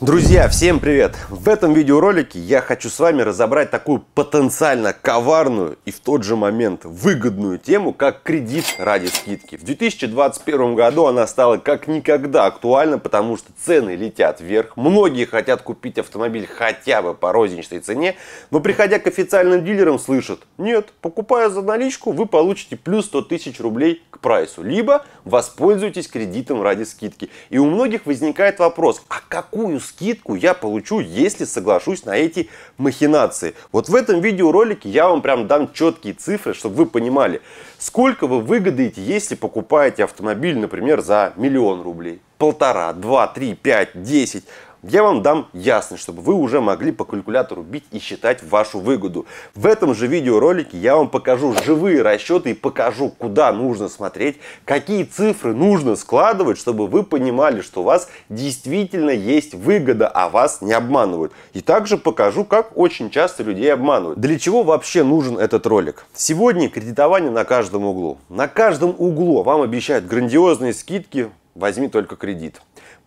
Друзья, всем привет! В этом видеоролике я хочу с вами разобрать такую потенциально коварную и в тот же момент выгодную тему, как кредит ради скидки. В 2021 году она стала как никогда актуальна, потому что цены летят вверх. Многие хотят купить автомобиль хотя бы по розничной цене, но приходя к официальным дилерам слышат, нет, покупая за наличку, вы получите плюс 100 тысяч рублей к прайсу, либо воспользуйтесь кредитом ради скидки. И у многих возникает вопрос, а какую скидку я получу, если соглашусь на эти махинации. Вот в этом видеоролике я вам прям дам четкие цифры, чтобы вы понимали, сколько вы выгодаете, если покупаете автомобиль, например, за миллион рублей. Полтора, два, три, пять, десять я вам дам ясность, чтобы вы уже могли по калькулятору бить и считать вашу выгоду. В этом же видеоролике я вам покажу живые расчеты и покажу, куда нужно смотреть, какие цифры нужно складывать, чтобы вы понимали, что у вас действительно есть выгода, а вас не обманывают. И также покажу, как очень часто людей обманывают. Для чего вообще нужен этот ролик? Сегодня кредитование на каждом углу. На каждом углу вам обещают грандиозные скидки, возьми только кредит.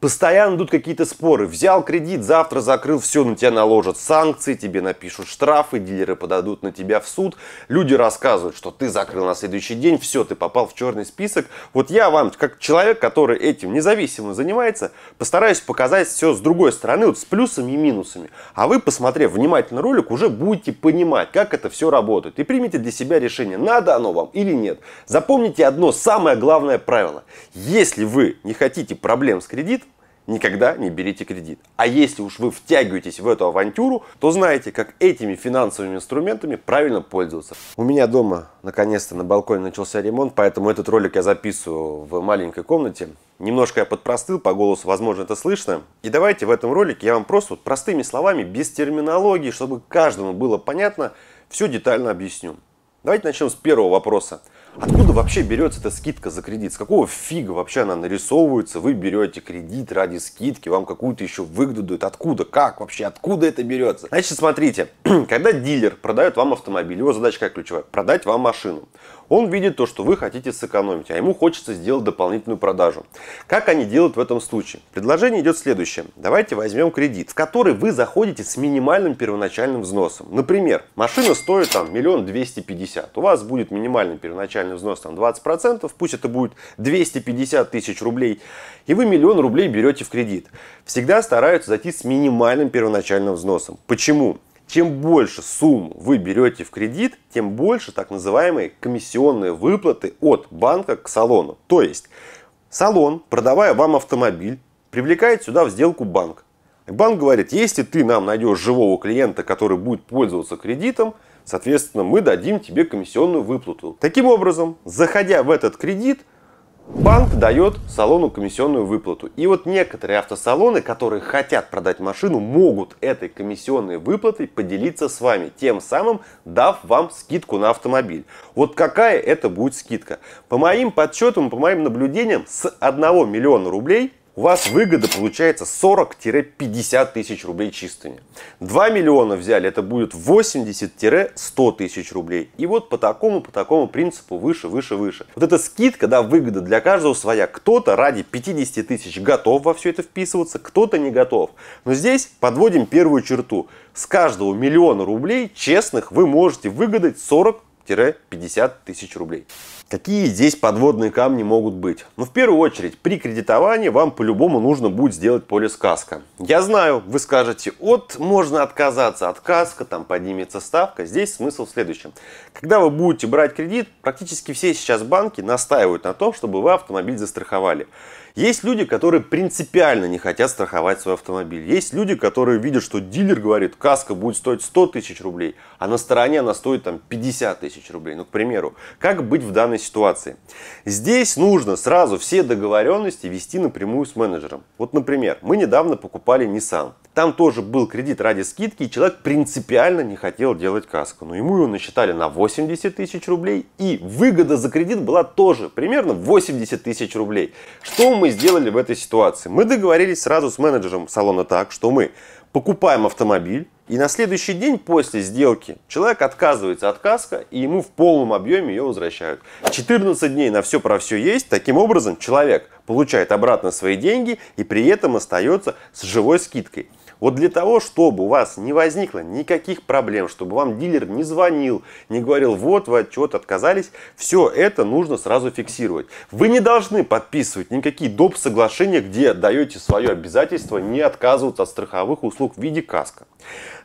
Постоянно идут какие-то споры. Взял кредит, завтра закрыл, все, на тебя наложат санкции, тебе напишут штрафы, дилеры подадут на тебя в суд. Люди рассказывают, что ты закрыл на следующий день, все, ты попал в черный список. Вот я вам, как человек, который этим независимо занимается, постараюсь показать все с другой стороны, вот с плюсами и минусами. А вы, посмотрев внимательно ролик, уже будете понимать, как это все работает. И примите для себя решение, надо оно вам или нет. Запомните одно самое главное правило. Если вы не хотите проблем с кредитом, никогда не берите кредит. А если уж вы втягиваетесь в эту авантюру, то знаете, как этими финансовыми инструментами правильно пользоваться. У меня дома, наконец-то, на балконе начался ремонт, поэтому этот ролик я записываю в маленькой комнате. Немножко я подпростыл, по голосу, возможно, это слышно. И давайте в этом ролике я вам просто вот простыми словами, без терминологии, чтобы каждому было понятно, все детально объясню. Давайте начнем с первого вопроса – Откуда вообще берется эта скидка за кредит? С какого фига вообще она нарисовывается? Вы берете кредит ради скидки, вам какую-то еще выгоду дают. Откуда? Как вообще? Откуда это берется? Значит, смотрите, когда дилер продает вам автомобиль, его задача какая ключевая? Продать вам машину. Он видит то, что вы хотите сэкономить, а ему хочется сделать дополнительную продажу. Как они делают в этом случае? Предложение идет следующее. Давайте возьмем кредит, в который вы заходите с минимальным первоначальным взносом. Например, машина стоит там миллион двести пятьдесят. У вас будет минимальный первоначальный взнос там 20%, пусть это будет 250 тысяч рублей, и вы миллион рублей берете в кредит. Всегда стараются зайти с минимальным первоначальным взносом. Почему? Чем больше сумм вы берете в кредит, тем больше так называемые комиссионные выплаты от банка к салону. То есть салон, продавая вам автомобиль, привлекает сюда в сделку банк. Банк говорит, если ты нам найдешь живого клиента, который будет пользоваться кредитом, соответственно, мы дадим тебе комиссионную выплату. Таким образом, заходя в этот кредит, Банк дает салону комиссионную выплату. И вот некоторые автосалоны, которые хотят продать машину, могут этой комиссионной выплатой поделиться с вами, тем самым дав вам скидку на автомобиль. Вот какая это будет скидка? По моим подсчетам, по моим наблюдениям, с 1 миллиона рублей у вас выгода получается 40-50 тысяч рублей чистыми. 2 миллиона взяли, это будет 80-100 тысяч рублей. И вот по такому, по такому принципу выше, выше, выше. Вот эта скидка, да, выгода для каждого своя. Кто-то ради 50 тысяч готов во все это вписываться, кто-то не готов. Но здесь подводим первую черту. С каждого миллиона рублей честных вы можете выгадать 40-50 тысяч рублей. Какие здесь подводные камни могут быть? Ну, в первую очередь, при кредитовании вам по-любому нужно будет сделать полис каско. Я знаю, вы скажете, от можно отказаться от каско, там поднимется ставка. Здесь смысл в следующем. Когда вы будете брать кредит, практически все сейчас банки настаивают на том, чтобы вы автомобиль застраховали. Есть люди, которые принципиально не хотят страховать свой автомобиль. Есть люди, которые видят, что дилер говорит, каска будет стоить 100 тысяч рублей, а на стороне она стоит там 50 тысяч рублей. Ну, к примеру, как быть в данной ситуации. Здесь нужно сразу все договоренности вести напрямую с менеджером. Вот, например, мы недавно покупали Nissan. Там тоже был кредит ради скидки, и человек принципиально не хотел делать каску. Но ему ее насчитали на 80 тысяч рублей, и выгода за кредит была тоже примерно 80 тысяч рублей. Что мы сделали в этой ситуации? Мы договорились сразу с менеджером салона так, что мы покупаем автомобиль, и на следующий день после сделки человек отказывается от каска, и ему в полном объеме ее возвращают. 14 дней на все про все есть. Таким образом, человек получает обратно свои деньги и при этом остается с живой скидкой. Вот для того, чтобы у вас не возникло никаких проблем, чтобы вам дилер не звонил, не говорил, вот вы от чего-то отказались, все это нужно сразу фиксировать. Вы не должны подписывать никакие доп. соглашения, где даете свое обязательство не отказываться от страховых услуг в виде каска.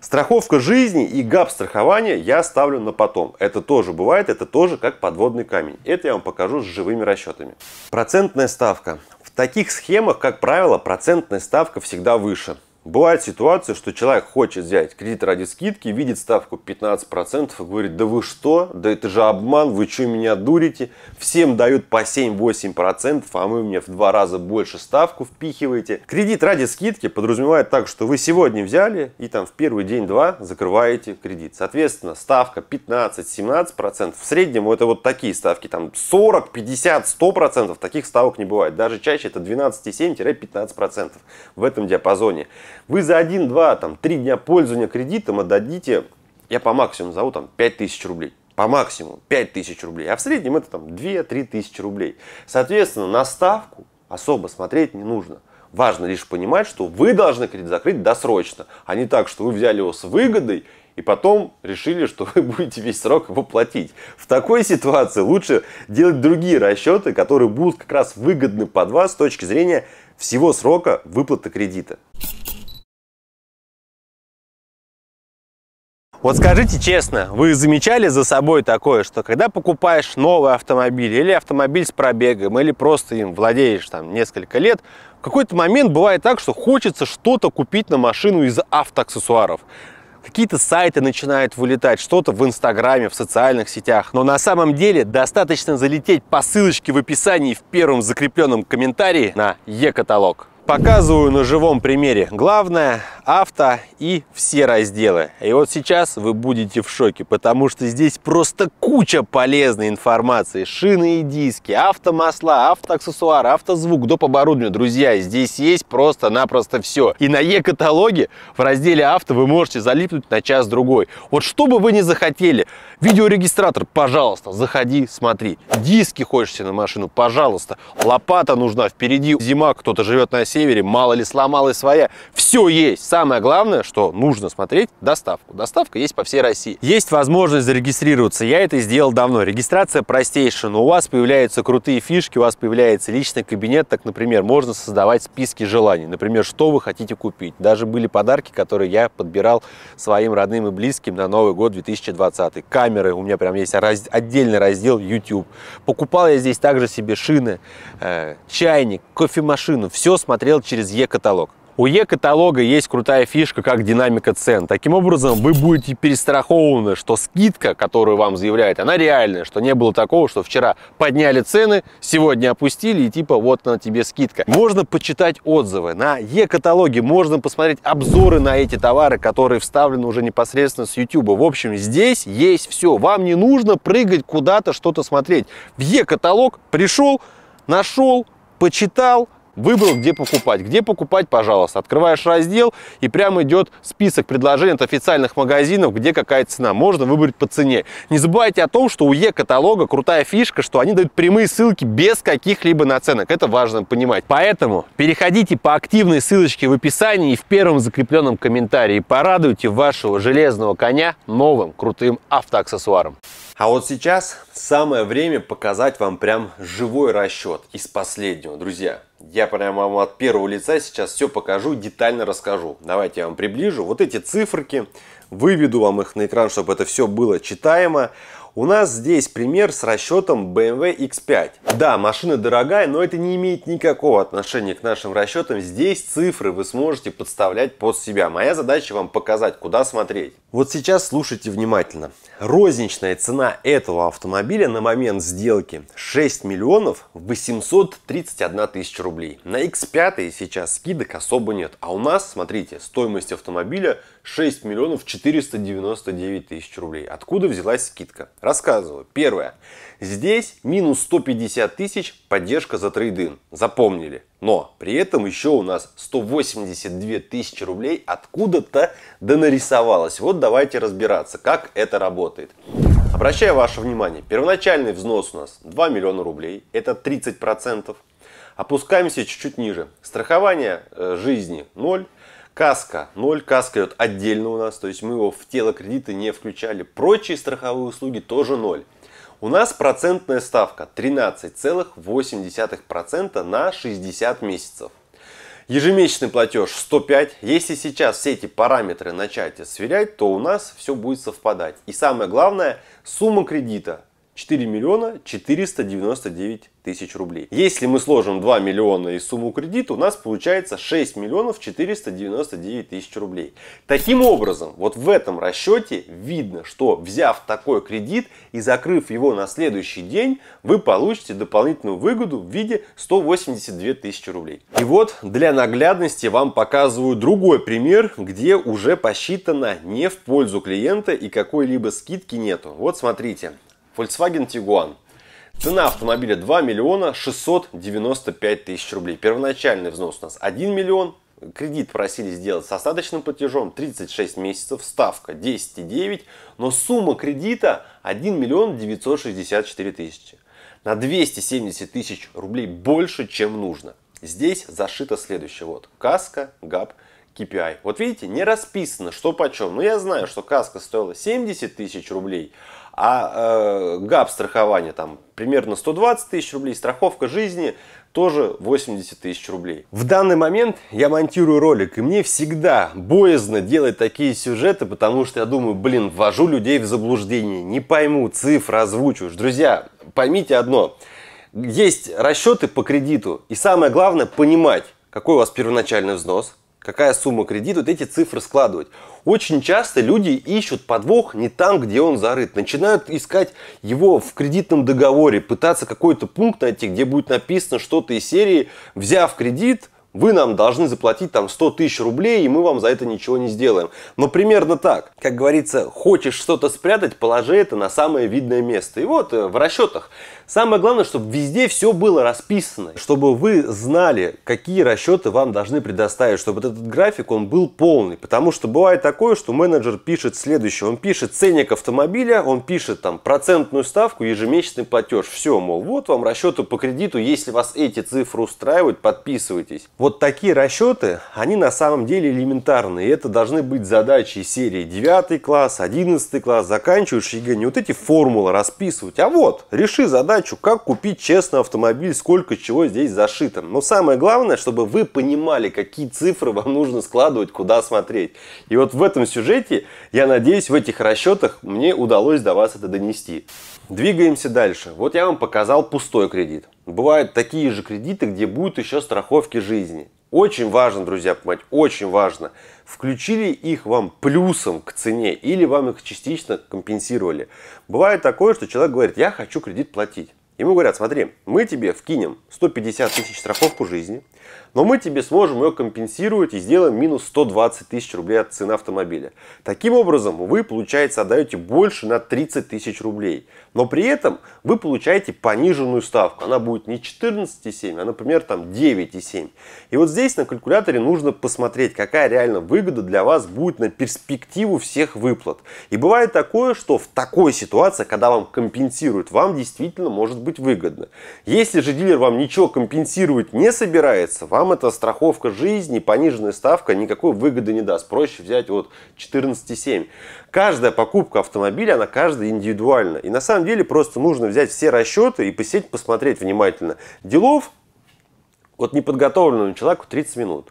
Страховка жизни и гап страхования я ставлю на потом. Это тоже бывает, это тоже как подводный камень. Это я вам покажу с живыми расчетами. Процентная ставка. В таких схемах, как правило, процентная ставка всегда выше. Бывает ситуация, что человек хочет взять кредит ради скидки, видит ставку 15% и говорит, да вы что, да это же обман, вы что меня дурите? Всем дают по 7-8%, а вы мне в два раза больше ставку впихиваете. Кредит ради скидки подразумевает так, что вы сегодня взяли и там в первый день-два закрываете кредит. Соответственно, ставка 15-17%, в среднем это вот такие ставки, там 40, 50, 100%, таких ставок не бывает. Даже чаще это 12,7-15% в этом диапазоне. Вы за 1, 2, там, 3 дня пользования кредитом отдадите, я по максимуму зову там 5000 рублей. По максимуму 5000 рублей. А в среднем это там 2-3 тысячи рублей. Соответственно, на ставку особо смотреть не нужно. Важно лишь понимать, что вы должны кредит закрыть досрочно, а не так, что вы взяли его с выгодой и потом решили, что вы будете весь срок его платить. В такой ситуации лучше делать другие расчеты, которые будут как раз выгодны под вас с точки зрения всего срока выплаты кредита. Вот скажите честно, вы замечали за собой такое, что когда покупаешь новый автомобиль или автомобиль с пробегом, или просто им владеешь там несколько лет, в какой-то момент бывает так, что хочется что-то купить на машину из автоаксессуаров. Какие-то сайты начинают вылетать, что-то в Инстаграме, в социальных сетях. Но на самом деле достаточно залететь по ссылочке в описании в первом закрепленном комментарии на Е-каталог. Показываю на живом примере. Главное – авто и все разделы. И вот сейчас вы будете в шоке, потому что здесь просто куча полезной информации. Шины и диски, автомасла, автоаксессуары, автозвук, доп. оборудование. Друзья, здесь есть просто-напросто все. И на е каталоге в разделе авто вы можете залипнуть на час-другой. Вот что бы вы ни захотели, видеорегистратор, пожалуйста, заходи, смотри. Диски хочешь себе на машину, пожалуйста. Лопата нужна, впереди зима, кто-то живет на севере севере, мало ли сломалась своя. Все есть. Самое главное, что нужно смотреть доставку. Доставка есть по всей России. Есть возможность зарегистрироваться. Я это сделал давно. Регистрация простейшая, но у вас появляются крутые фишки, у вас появляется личный кабинет. Так, например, можно создавать списки желаний. Например, что вы хотите купить. Даже были подарки, которые я подбирал своим родным и близким на Новый год 2020. Камеры. У меня прям есть раз... отдельный раздел YouTube. Покупал я здесь также себе шины, э, чайник, кофемашину. Все смотреть смотрел через е каталог У е каталога есть крутая фишка, как динамика цен. Таким образом, вы будете перестрахованы, что скидка, которую вам заявляют, она реальная, что не было такого, что вчера подняли цены, сегодня опустили и типа вот на тебе скидка. Можно почитать отзывы. На е каталоге можно посмотреть обзоры на эти товары, которые вставлены уже непосредственно с YouTube. В общем, здесь есть все. Вам не нужно прыгать куда-то, что-то смотреть. В е каталог пришел, нашел, почитал, выбрал, где покупать. Где покупать, пожалуйста. Открываешь раздел, и прямо идет список предложений от официальных магазинов, где какая цена. Можно выбрать по цене. Не забывайте о том, что у Е-каталога крутая фишка, что они дают прямые ссылки без каких-либо наценок. Это важно понимать. Поэтому переходите по активной ссылочке в описании и в первом закрепленном комментарии. Порадуйте вашего железного коня новым крутым автоаксессуаром. А вот сейчас самое время показать вам прям живой расчет из последнего, друзья. Я прямо вам от первого лица сейчас все покажу, детально расскажу. Давайте я вам приближу. Вот эти циферки, выведу вам их на экран, чтобы это все было читаемо. У нас здесь пример с расчетом BMW X5. Да, машина дорогая, но это не имеет никакого отношения к нашим расчетам. Здесь цифры вы сможете подставлять под себя. Моя задача вам показать, куда смотреть. Вот сейчас слушайте внимательно. Розничная цена этого автомобиля на момент сделки 6 миллионов 831 тысяча рублей. На X5 сейчас скидок особо нет. А у нас, смотрите, стоимость автомобиля 6 миллионов 499 тысяч рублей. Откуда взялась скидка? Рассказываю. Первое. Здесь минус 150 тысяч поддержка за трейдин. Запомнили. Но при этом еще у нас 182 тысячи рублей откуда-то донарисовалось. Вот давайте разбираться, как это работает. Обращаю ваше внимание, первоначальный взнос у нас 2 миллиона рублей, это 30%. Опускаемся чуть-чуть ниже. Страхование э, жизни 0, Каска. Ноль каска идет отдельно у нас, то есть мы его в тело кредита не включали. Прочие страховые услуги тоже ноль. У нас процентная ставка 13,8% на 60 месяцев. Ежемесячный платеж 105. Если сейчас все эти параметры начать сверять, то у нас все будет совпадать. И самое главное, сумма кредита 4 миллиона 499 тысяч рублей. Если мы сложим 2 миллиона из сумму кредита, у нас получается 6 миллионов 499 тысяч рублей. Таким образом, вот в этом расчете видно, что взяв такой кредит и закрыв его на следующий день, вы получите дополнительную выгоду в виде 182 тысячи рублей. И вот для наглядности вам показываю другой пример, где уже посчитано не в пользу клиента и какой-либо скидки нету. Вот смотрите, Volkswagen Tiguan. Цена автомобиля 2 миллиона 695 тысяч рублей. Первоначальный взнос у нас 1 миллион. Кредит просили сделать с остаточным платежом 36 месяцев, ставка 10,9, но сумма кредита 1 миллион 964 тысячи. На 270 тысяч рублей больше, чем нужно. Здесь зашито следующее. Вот каска, габ, KPI. Вот видите, не расписано, что почем. Но я знаю, что каска стоила 70 тысяч рублей, а э, ГАП страхования там примерно 120 тысяч рублей, страховка жизни тоже 80 тысяч рублей. В данный момент я монтирую ролик, и мне всегда боязно делать такие сюжеты, потому что я думаю, блин, ввожу людей в заблуждение, не пойму цифры, озвучу. Друзья, поймите одно, есть расчеты по кредиту, и самое главное понимать, какой у вас первоначальный взнос, какая сумма кредита, вот эти цифры складывать. Очень часто люди ищут подвох не там, где он зарыт. Начинают искать его в кредитном договоре, пытаться какой-то пункт найти, где будет написано что-то из серии «взяв кредит», вы нам должны заплатить там 100 тысяч рублей, и мы вам за это ничего не сделаем. Но примерно так. Как говорится, хочешь что-то спрятать, положи это на самое видное место. И вот э, в расчетах. Самое главное, чтобы везде все было расписано, чтобы вы знали, какие расчеты вам должны предоставить, чтобы этот график, он был полный. Потому что бывает такое, что менеджер пишет следующее. Он пишет ценник автомобиля, он пишет там процентную ставку, ежемесячный платеж. Все, мол, вот вам расчеты по кредиту, если вас эти цифры устраивают, подписывайтесь. Вот вот такие расчеты, они на самом деле элементарные, это должны быть задачи серии 9 класс, 11 класс. Заканчиваешь ЕГЭ не вот эти формулы расписывать, а вот, реши задачу, как купить честно автомобиль, сколько чего здесь зашито. Но самое главное, чтобы вы понимали, какие цифры вам нужно складывать, куда смотреть. И вот в этом сюжете, я надеюсь, в этих расчетах мне удалось до вас это донести. Двигаемся дальше. Вот я вам показал пустой кредит. Бывают такие же кредиты, где будут еще страховки жизни. Очень важно, друзья, понимать, очень важно. Включили их вам плюсом к цене или вам их частично компенсировали. Бывает такое, что человек говорит, я хочу кредит платить. Ему говорят, смотри, мы тебе вкинем 150 тысяч страховку жизни, но мы тебе сможем ее компенсировать и сделаем минус 120 тысяч рублей от цены автомобиля. Таким образом, вы, получается, отдаете больше на 30 тысяч рублей, но при этом вы получаете пониженную ставку. Она будет не 14,7, а, например, там 9,7. И вот здесь на калькуляторе нужно посмотреть, какая реально выгода для вас будет на перспективу всех выплат. И бывает такое, что в такой ситуации, когда вам компенсируют, вам действительно может быть быть выгодно. Если же дилер вам ничего компенсировать не собирается, вам эта страховка жизни, пониженная ставка никакой выгоды не даст. Проще взять вот 14,7. Каждая покупка автомобиля, она каждая индивидуальна. И на самом деле просто нужно взять все расчеты и посидеть, посмотреть внимательно. Делов вот неподготовленному человеку 30 минут.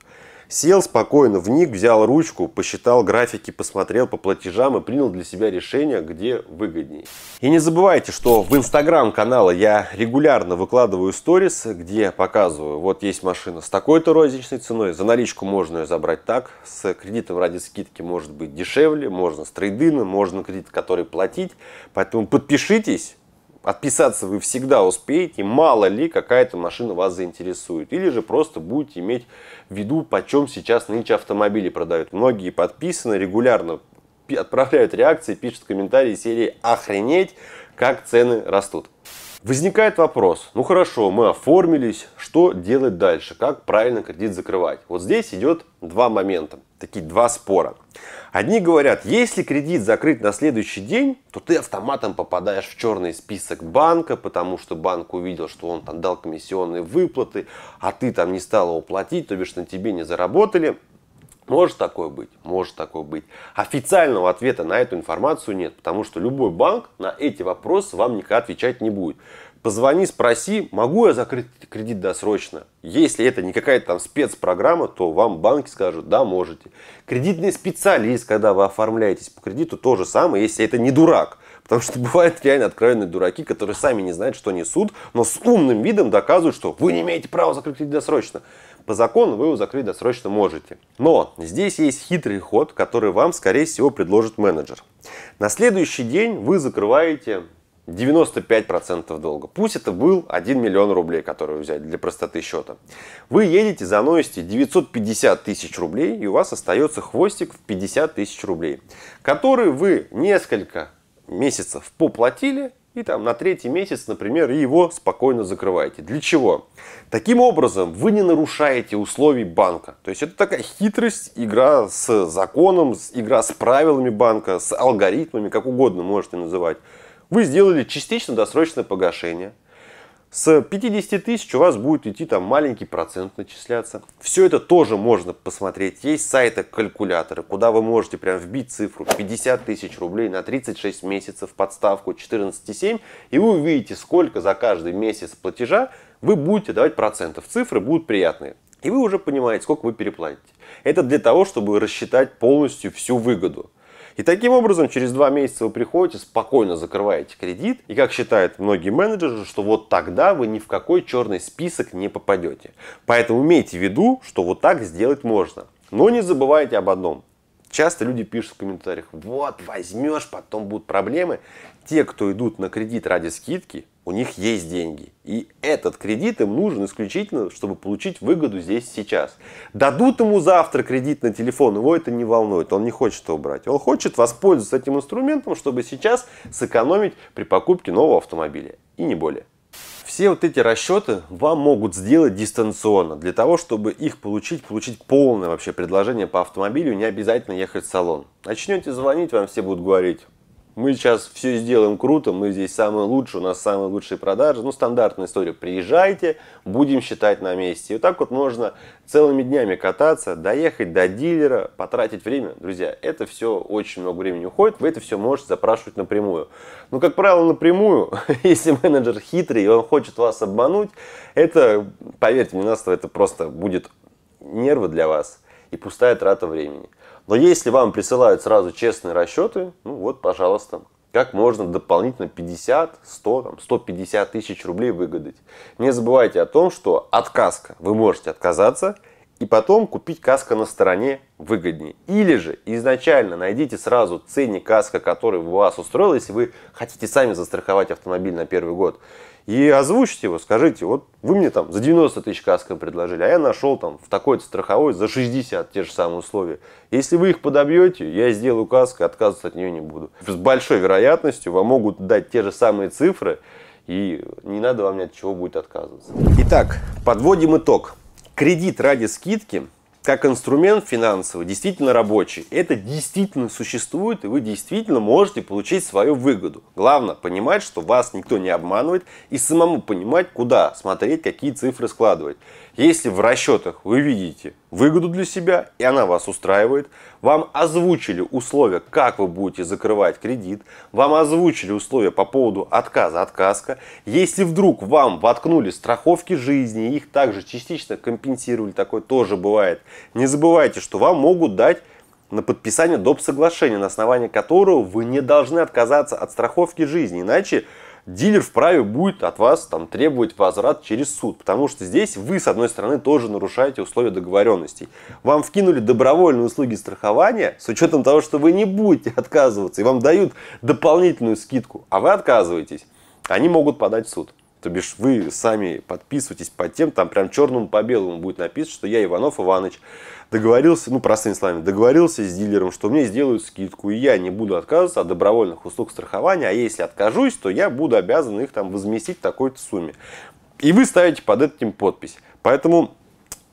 Сел спокойно, вник, взял ручку, посчитал графики, посмотрел по платежам и принял для себя решение, где выгоднее. И не забывайте, что в инстаграм канала я регулярно выкладываю сторис, где показываю, вот есть машина с такой-то розничной ценой, за наличку можно ее забрать так, с кредитом ради скидки может быть дешевле, можно с трейдином, можно кредит, который платить. Поэтому подпишитесь, Отписаться вы всегда успеете, мало ли какая-то машина вас заинтересует. Или же просто будете иметь в виду, почем сейчас нынче автомобили продают. Многие подписаны, регулярно отправляют реакции, пишут комментарии серии «Охренеть, как цены растут». Возникает вопрос, ну хорошо, мы оформились, что делать дальше, как правильно кредит закрывать? Вот здесь идет два момента, такие два спора. Одни говорят, если кредит закрыть на следующий день, то ты автоматом попадаешь в черный список банка, потому что банк увидел, что он там дал комиссионные выплаты, а ты там не стал его платить, то бишь на тебе не заработали. Может такое быть? Может такое быть. Официального ответа на эту информацию нет, потому что любой банк на эти вопросы вам никогда отвечать не будет. Позвони, спроси, могу я закрыть кредит досрочно? Если это не какая-то там спецпрограмма, то вам банки скажут, да, можете. Кредитный специалист, когда вы оформляетесь по кредиту, то же самое, если это не дурак. Потому что бывают реально откровенные дураки, которые сами не знают, что несут, но с умным видом доказывают, что вы не имеете права закрыть кредит досрочно по закону вы его закрыть досрочно можете. Но здесь есть хитрый ход, который вам, скорее всего, предложит менеджер. На следующий день вы закрываете 95% долга. Пусть это был 1 миллион рублей, который вы взяли для простоты счета. Вы едете, заносите 950 тысяч рублей, и у вас остается хвостик в 50 тысяч рублей, который вы несколько месяцев поплатили, и там на третий месяц, например, и его спокойно закрываете. Для чего? Таким образом, вы не нарушаете условий банка. То есть это такая хитрость, игра с законом, игра с правилами банка, с алгоритмами, как угодно можете называть. Вы сделали частично досрочное погашение – с 50 тысяч у вас будет идти там маленький процент начисляться. Все это тоже можно посмотреть. Есть сайты калькуляторы, куда вы можете прям вбить цифру 50 тысяч рублей на 36 месяцев подставку 14,7 и вы увидите, сколько за каждый месяц платежа вы будете давать процентов. Цифры будут приятные. И вы уже понимаете, сколько вы переплатите. Это для того, чтобы рассчитать полностью всю выгоду. И таким образом через два месяца вы приходите, спокойно закрываете кредит. И как считают многие менеджеры, что вот тогда вы ни в какой черный список не попадете. Поэтому имейте в виду, что вот так сделать можно. Но не забывайте об одном. Часто люди пишут в комментариях, вот возьмешь, потом будут проблемы. Те, кто идут на кредит ради скидки, у них есть деньги. И этот кредит им нужен исключительно, чтобы получить выгоду здесь сейчас. Дадут ему завтра кредит на телефон, его это не волнует, он не хочет его брать. Он хочет воспользоваться этим инструментом, чтобы сейчас сэкономить при покупке нового автомобиля. И не более. Все вот эти расчеты вам могут сделать дистанционно. Для того, чтобы их получить, получить полное вообще предложение по автомобилю, не обязательно ехать в салон. Начнете звонить, вам все будут говорить, мы сейчас все сделаем круто, мы здесь самые лучшие, у нас самые лучшие продажи. Ну, стандартная история. Приезжайте, будем считать на месте. И вот так вот можно целыми днями кататься, доехать до дилера, потратить время. Друзья, это все очень много времени уходит, вы это все можете запрашивать напрямую. Но, ну, как правило, напрямую, если менеджер хитрый и он хочет вас обмануть, это, поверьте мне на слово, это просто будет нервы для вас – и пустая трата времени. Но если вам присылают сразу честные расчеты, ну вот, пожалуйста, как можно дополнительно 50, 100, там, 150 тысяч рублей выгодить. Не забывайте о том, что от каска вы можете отказаться и потом купить каска на стороне выгоднее. Или же изначально найдите сразу ценник каска, который вас устроил, если вы хотите сами застраховать автомобиль на первый год и озвучите его, скажите, вот вы мне там за 90 тысяч каска предложили, а я нашел там в такой-то страховой за 60 те же самые условия. Если вы их подобьете, я сделаю каску, отказываться от нее не буду. С большой вероятностью вам могут дать те же самые цифры, и не надо вам ни от чего будет отказываться. Итак, подводим итог. Кредит ради скидки – как инструмент финансовый действительно рабочий. Это действительно существует, и вы действительно можете получить свою выгоду. Главное понимать, что вас никто не обманывает, и самому понимать, куда смотреть, какие цифры складывать. Если в расчетах вы видите выгоду для себя, и она вас устраивает. Вам озвучили условия, как вы будете закрывать кредит. Вам озвучили условия по поводу отказа от каска. Если вдруг вам воткнули страховки жизни, их также частично компенсировали, такое тоже бывает. Не забывайте, что вам могут дать на подписание доп. соглашения, на основании которого вы не должны отказаться от страховки жизни. Иначе дилер вправе будет от вас там, требовать возврат через суд, потому что здесь вы, с одной стороны, тоже нарушаете условия договоренностей. Вам вкинули добровольные услуги страхования с учетом того, что вы не будете отказываться, и вам дают дополнительную скидку, а вы отказываетесь, они могут подать в суд. То бишь вы сами подписываетесь под тем, там прям черным по белому будет написано, что я Иванов Иваныч договорился, ну простыми словами, договорился с дилером, что мне сделают скидку, и я не буду отказываться от добровольных услуг страхования, а если откажусь, то я буду обязан их там возместить в такой-то сумме. И вы ставите под этим подпись. Поэтому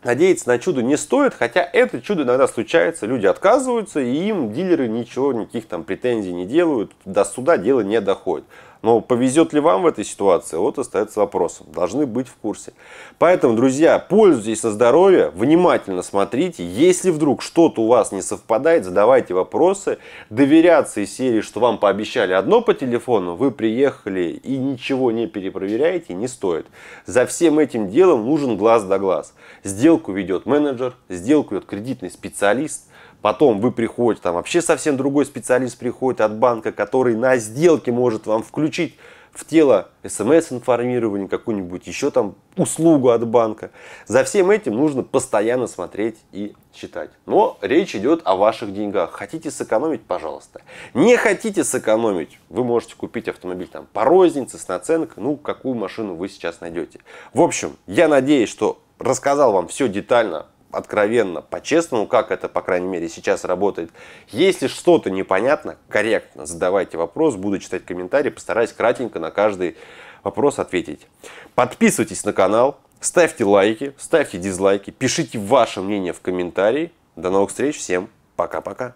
Надеяться на чудо не стоит, хотя это чудо иногда случается, люди отказываются, и им дилеры ничего, никаких там претензий не делают, до суда дело не доходит. Но повезет ли вам в этой ситуации, вот остается вопросом. Должны быть в курсе. Поэтому, друзья, пользуйтесь на здоровье, внимательно смотрите. Если вдруг что-то у вас не совпадает, задавайте вопросы. Доверяться из серии, что вам пообещали одно по телефону, вы приехали и ничего не перепроверяете, не стоит. За всем этим делом нужен глаз да глаз. Сделку ведет менеджер, сделку ведет кредитный специалист – Потом вы приходите, там вообще совсем другой специалист приходит от банка, который на сделке может вам включить в тело смс-информирование, какую-нибудь еще там услугу от банка. За всем этим нужно постоянно смотреть и читать. Но речь идет о ваших деньгах. Хотите сэкономить, пожалуйста. Не хотите сэкономить, вы можете купить автомобиль там по рознице, с наценкой, ну, какую машину вы сейчас найдете. В общем, я надеюсь, что рассказал вам все детально откровенно, по-честному, как это, по крайней мере, сейчас работает. Если что-то непонятно, корректно задавайте вопрос, буду читать комментарии, постараюсь кратенько на каждый вопрос ответить. Подписывайтесь на канал, ставьте лайки, ставьте дизлайки, пишите ваше мнение в комментарии. До новых встреч, всем пока-пока.